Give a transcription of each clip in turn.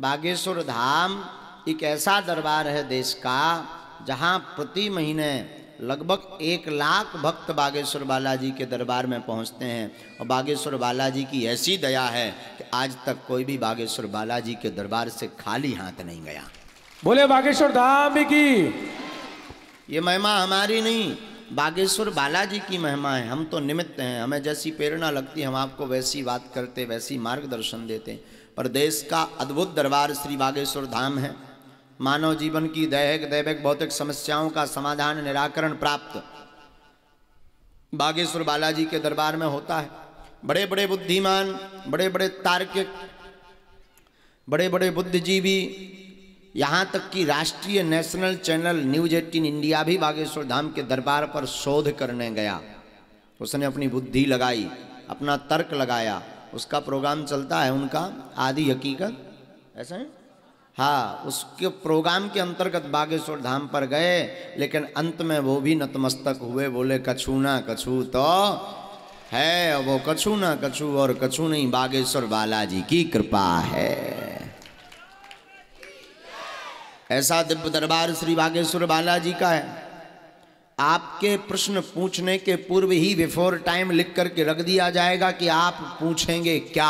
बागेश्वर धाम एक ऐसा दरबार है देश का जहाँ प्रति महीने लगभग एक लाख भक्त बागेश्वर बालाजी के दरबार में पहुँचते हैं और बागेश्वर बालाजी की ऐसी दया है कि आज तक कोई भी बागेश्वर बालाजी के दरबार से खाली हाथ नहीं गया बोले बागेश्वर धाम की ये महिमा हमारी नहीं बागेश्वर बालाजी की महिमा है हम तो निमित्त हैं हमें जैसी प्रेरणा लगती हम आपको वैसी बात करते वैसी मार्गदर्शन देते हैं प्रदेश का अद्भुत दरबार श्री बागेश्वर धाम है मानव जीवन की दैहिक दैविक भौतिक समस्याओं का समाधान निराकरण प्राप्त बागेश्वर बालाजी के दरबार में होता है बड़े बड़े बुद्धिमान बड़े बड़े तार्किक बड़े बड़े बुद्धिजीवी यहाँ तक कि राष्ट्रीय national channel news eighteen India भी बागेश्वर धाम के दरबार पर शोध करने गया उसने अपनी बुद्धि लगाई अपना तर्क लगाया उसका प्रोग्राम चलता है उनका आदि हकीकत ऐसा है हाँ उसके प्रोग्राम के अंतर्गत बागेश्वर धाम पर गए लेकिन अंत में वो भी नतमस्तक हुए बोले कछू ना कछू तो है वो कछू ना कछू और कछू नहीं बागेश्वर बालाजी की कृपा है ऐसा दिव्य दरबार श्री बागेश्वर बालाजी का है आपके प्रश्न पूछने के पूर्व ही बिफोर टाइम लिख करके रख दिया जाएगा कि आप पूछेंगे क्या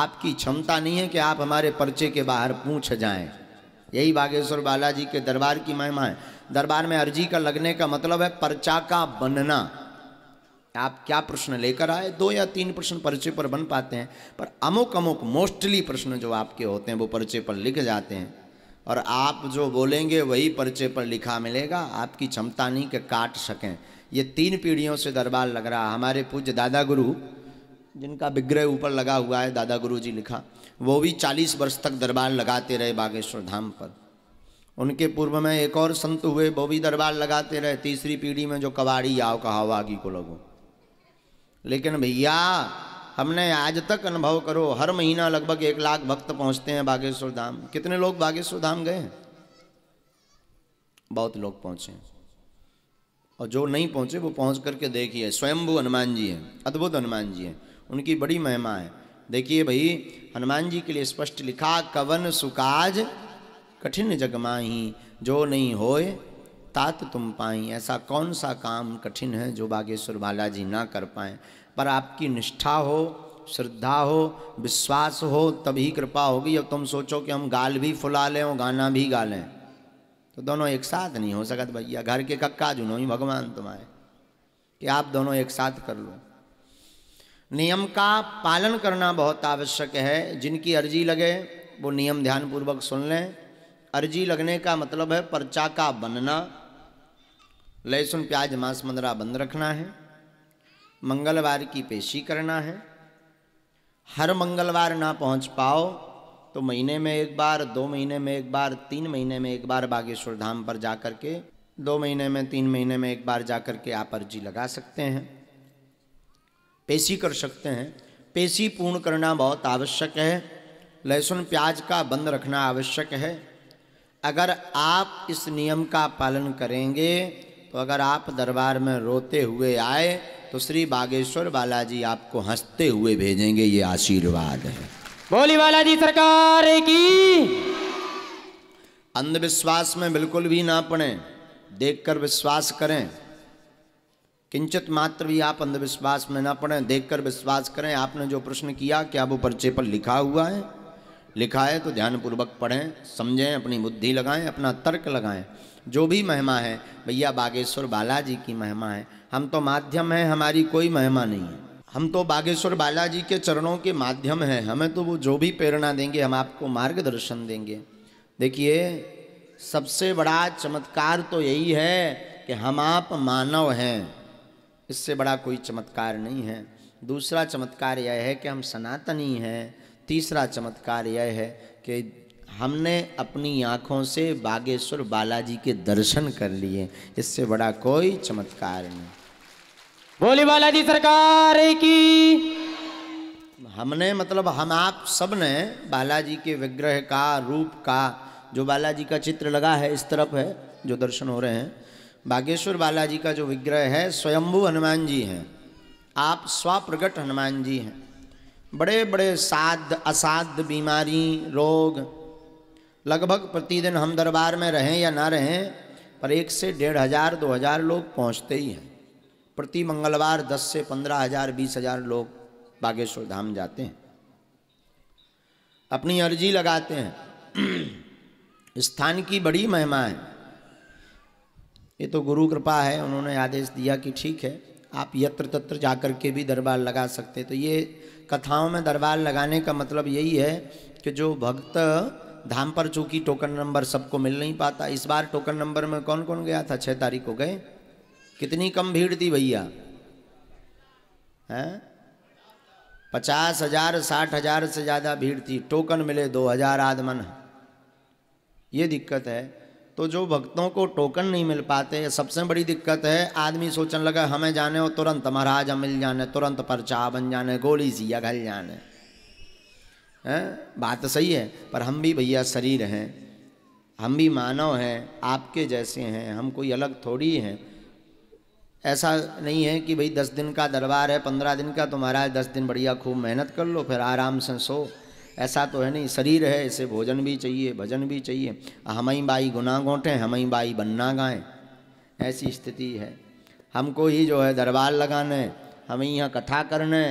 आपकी क्षमता नहीं है कि आप हमारे पर्चे के बाहर पूछ जाएं यही बागेश्वर बालाजी के दरबार की महिमा है दरबार में अर्जी का लगने का मतलब है पर्चा का बनना आप क्या प्रश्न लेकर आए दो या तीन प्रश्न पर्चे पर बन पाते हैं पर अमुक अमुक मोस्टली प्रश्न जो आपके होते हैं वो पर्चे पर लिख जाते हैं और आप जो बोलेंगे वही पर्चे पर लिखा मिलेगा आपकी क्षमता नहीं कि काट सकें ये तीन पीढ़ियों से दरबार लग रहा हमारे पूज्य दादा गुरु जिनका विग्रह ऊपर लगा हुआ है दादा गुरु जी लिखा वो भी चालीस वर्ष तक दरबार लगाते रहे बागेश्वर धाम पर उनके पूर्व में एक और संत हुए वो भी दरबार लगाते रहे तीसरी पीढ़ी में जो कवाड़ी आओ कहावागी को लोगों लेकिन भैया हमने आज तक अनुभव करो हर महीना लगभग एक लाख भक्त पहुंचते हैं बागेश्वर धाम कितने लोग बागेश्वर धाम गए हैं बहुत लोग पहुंचे और जो नहीं पहुंचे वो पहुंच करके देखिए स्वयंभू हनुमान जी हैं अद्भुत हनुमान जी हैं उनकी बड़ी महिमा है देखिए भाई हनुमान जी के लिए स्पष्ट लिखा कवन सुकाज कठिन जगमाही जो नहीं होए तात तुम पाई ऐसा कौन सा काम कठिन है जो बागेश्वर बालाजी ना कर पाए पर आपकी निष्ठा हो श्रद्धा हो विश्वास हो तभी कृपा होगी जब तुम सोचो कि हम गाल भी फुला लें और गाना भी गा लें तो दोनों एक साथ नहीं हो सकता भैया घर के कक्का जुनो ही भगवान तुम्हारे कि आप दोनों एक साथ कर लो नियम का पालन करना बहुत आवश्यक है जिनकी अर्जी लगे वो नियम ध्यानपूर्वक सुन लें अर्जी लगने का मतलब है पर्चा का बनना लहसुन प्याज मांस मंदरा बंद रखना है मंगलवार की पेशी करना है हर मंगलवार ना पहुंच पाओ तो महीने में एक बार दो महीने में एक बार तीन महीने में एक बार बागेश्वर धाम पर जा कर के दो महीने में तीन महीने में एक बार जा कर के आप अर्जी लगा सकते हैं पेशी कर सकते हैं पेशी पूर्ण करना बहुत आवश्यक है लहसुन प्याज का बंद रखना आवश्यक है अगर आप इस नियम का पालन करेंगे तो अगर आप दरबार में रोते हुए आए तो श्री बागेश्वर बालाजी आपको हंसते हुए भेजेंगे ये आशीर्वाद है बोली बालाजी सरकार की अंधविश्वास में बिल्कुल भी ना पड़े देखकर विश्वास करें किंचित मात्र भी आप अंधविश्वास में ना पड़े देखकर विश्वास करें आपने जो प्रश्न किया क्या वो पर्चे पर लिखा हुआ है लिखा है तो ध्यानपूर्वक पढ़ें समझें अपनी बुद्धि लगाएं अपना तर्क लगाएं जो भी महिमा है भैया बागेश्वर बालाजी की महिमा है हम तो माध्यम हैं हमारी कोई महिमा नहीं है हम तो बागेश्वर बालाजी के चरणों के माध्यम हैं हमें तो वो जो भी प्रेरणा देंगे हम आपको मार्गदर्शन देंगे देखिए सबसे बड़ा चमत्कार तो यही है कि हम आप मानव हैं इससे बड़ा कोई चमत्कार नहीं है दूसरा चमत्कार यह है कि हम सनातनी हैं तीसरा चमत्कार यह है कि हमने अपनी आँखों से बागेश्वर बालाजी के दर्शन कर लिए इससे बड़ा कोई चमत्कार नहीं बोली बालाजी सरकार की हमने मतलब हम आप सब ने बालाजी के विग्रह का रूप का जो बालाजी का चित्र लगा है इस तरफ है जो दर्शन हो रहे हैं बागेश्वर बालाजी का जो विग्रह है स्वयंभू हनुमान जी हैं आप स्वप्रगट हनुमान जी हैं बड़े बड़े साध असाध बीमारी रोग लगभग प्रतिदिन हम दरबार में रहें या ना रहें पर एक से डेढ़ हज़ार दो हज़ार लोग पहुंचते ही हैं प्रति मंगलवार दस से पंद्रह हज़ार बीस हज़ार लोग बागेश्वर धाम जाते हैं अपनी अर्जी लगाते हैं स्थान की बड़ी महिमा है ये तो गुरु कृपा है उन्होंने आदेश दिया कि ठीक है आप यत्र तत्र जाकर के भी दरबार लगा सकते तो ये कथाओं में दरबार लगाने का मतलब यही है कि जो भक्त धाम पर चूकी टोकन नंबर सबको मिल नहीं पाता इस बार टोकन नंबर में कौन कौन गया था छः तारीख को गए कितनी कम भीड़ थी भैया हैं पचास हजार साठ हजार से ज़्यादा भीड़ थी टोकन मिले दो हजार आदमन ये दिक्कत है तो जो भक्तों को टोकन नहीं मिल पाते सबसे बड़ी दिक्कत है आदमी सोचने लगा हमें जाने हो तुरंत महाराज मिल जाने तुरंत परचा बन जाने गोली या घल जाने है बात सही है पर हम भी भैया शरीर हैं हम भी मानव हैं आपके जैसे हैं हम कोई अलग थोड़ी हैं ऐसा नहीं है कि भाई दस दिन का दरबार है पंद्रह दिन का तो महाराज दस दिन बढ़िया खूब मेहनत कर लो फिर आराम से सो ऐसा तो है नहीं शरीर है इसे भोजन भी चाहिए भजन भी चाहिए ही बाई गुना गोटें ही बाई बनना गाएं ऐसी स्थिति है हमको ही जो है दरबार लगाने हमें यहाँ कथा करने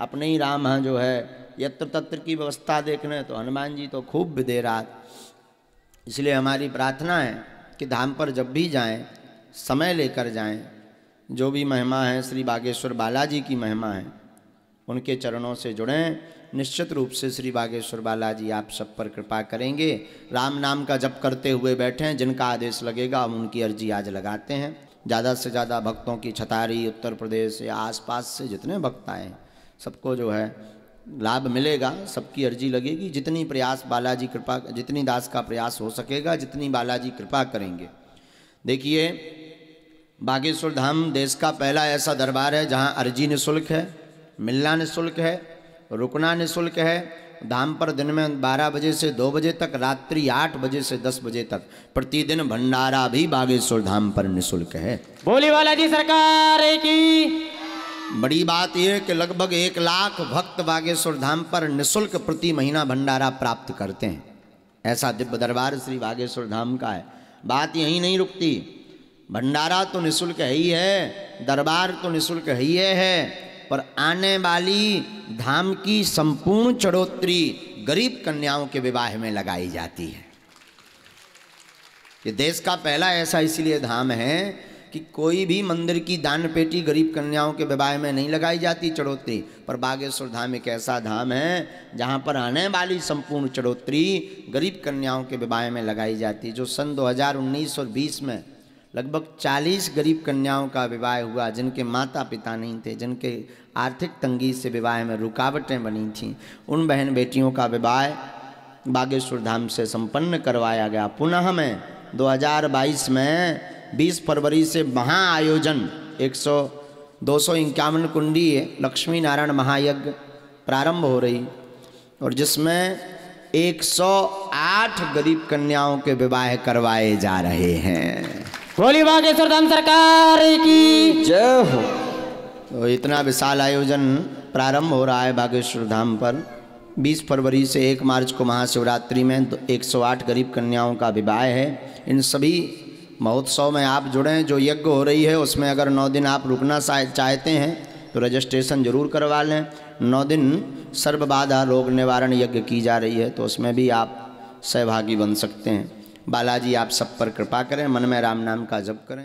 अपने ही राम हैं जो है यत्र तत्र की व्यवस्था देखने तो हनुमान जी तो खूब विदेरात इसलिए हमारी प्रार्थना है कि धाम पर जब भी जाएं समय लेकर जाएं जो भी महिमा है श्री बागेश्वर बालाजी की महिमा है उनके चरणों से जुड़ें निश्चित रूप से श्री बागेश्वर बालाजी आप सब पर कृपा करेंगे राम नाम का जप करते हुए बैठे हैं जिनका आदेश लगेगा हम उनकी अर्जी आज लगाते हैं ज़्यादा से ज़्यादा भक्तों की छतारी उत्तर प्रदेश या आसपास से जितने भक्त आए सबको जो है लाभ मिलेगा सबकी अर्जी लगेगी जितनी प्रयास बालाजी कृपा जितनी दास का प्रयास हो सकेगा जितनी बालाजी कृपा करेंगे देखिए बागेश्वर धाम देश का पहला ऐसा दरबार है जहाँ अर्जी निःशुल्क है मिलना निःशुल्क है रुकना निःशुल्क है धाम पर दिन में 12 बजे से 2 बजे तक रात्रि 8 बजे से 10 बजे तक प्रतिदिन भंडारा भी बागेश्वर धाम पर निःशुल्क है बोली वाला जी सरकार की बड़ी बात यह कि लगभग एक लाख भक्त बागेश्वर धाम पर निःशुल्क प्रति महीना भंडारा प्राप्त करते हैं ऐसा दिव्य दरबार श्री बागेश्वर धाम का है बात यहीं नहीं रुकती भंडारा तो निःशुल्क ही है दरबार तो निःशुल्क ही है पर आने वाली धाम की संपूर्ण चढ़ोतरी गरीब कन्याओं के विवाह में लगाई जाती है ये देश का पहला ऐसा इसलिए धाम है कि कोई भी मंदिर की दान पेटी गरीब कन्याओं के विवाह में नहीं लगाई जाती चढ़ोतरी पर बागेश्वर धाम एक ऐसा धाम है जहाँ पर आने वाली संपूर्ण चढ़ोतरी गरीब कन्याओं के विवाह में लगाई जाती जो सन 2019 और 20 में लगभग 40 गरीब कन्याओं का विवाह हुआ जिनके माता पिता नहीं थे जिनके आर्थिक तंगी से विवाह में रुकावटें बनी थीं उन बहन बेटियों का विवाह बागेश्वर धाम से संपन्न करवाया गया पुनः में 2022 में 20 फरवरी से महाआयोजन एक सौ दो सौ इक्यावन कुंडी लक्ष्मी नारायण महायज्ञ प्रारंभ हो रही और जिसमें 108 गरीब कन्याओं के विवाह करवाए जा रहे हैं भोली बागेश्वर धाम सरकार की जय हो तो इतना विशाल आयोजन प्रारंभ हो रहा है बागेश्वर धाम पर 20 फरवरी से 1 मार्च को महाशिवरात्रि में तो 108 गरीब कन्याओं का विवाह है इन सभी महोत्सव में आप जुड़ें जो यज्ञ हो रही है उसमें अगर नौ दिन आप रुकना चाहते हैं तो रजिस्ट्रेशन जरूर करवा लें नौ दिन सर्वबाधा रोग निवारण यज्ञ की जा रही है तो उसमें भी आप सहभागी बन सकते हैं बालाजी आप सब पर कृपा करें मन में राम नाम का जप करें